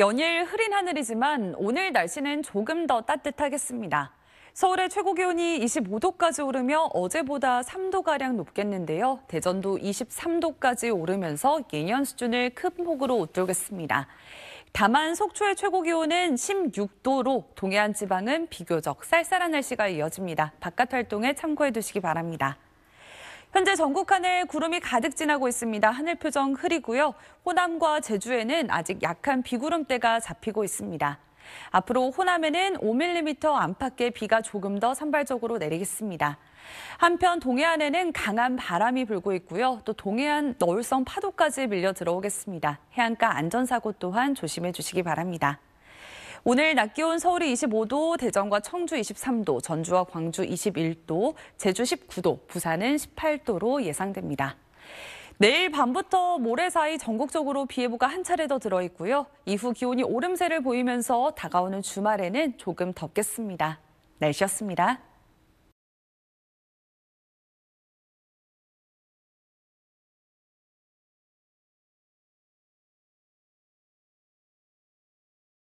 연일 흐린 하늘이지만 오늘 날씨는 조금 더 따뜻하겠습니다. 서울의 최고 기온이 25도까지 오르며 어제보다 3도가량 높겠는데요. 대전도 23도까지 오르면서 예년 수준을 큰 폭으로 웃돌겠습니다. 다만 속초의 최고 기온은 16도로 동해안 지방은 비교적 쌀쌀한 날씨가 이어집니다. 바깥 활동에 참고해 두시기 바랍니다. 현재 전국 하늘 구름이 가득 지나고 있습니다. 하늘 표정 흐리고요. 호남과 제주에는 아직 약한 비구름대가 잡히고 있습니다. 앞으로 호남에는 5mm 안팎의 비가 조금 더 산발적으로 내리겠습니다. 한편 동해안에는 강한 바람이 불고 있고요. 또 동해안 너울성 파도까지 밀려 들어오겠습니다. 해안가 안전사고 또한 조심해 주시기 바랍니다. 오늘 낮 기온 서울이 25도, 대전과 청주 23도, 전주와 광주 21도, 제주 19도, 부산은 18도로 예상됩니다. 내일 밤부터 모레 사이 전국적으로 비 예보가 한 차례 더 들어 있고요. 이후 기온이 오름세를 보이면서 다가오는 주말에는 조금 덥겠습니다. 날씨였습니다.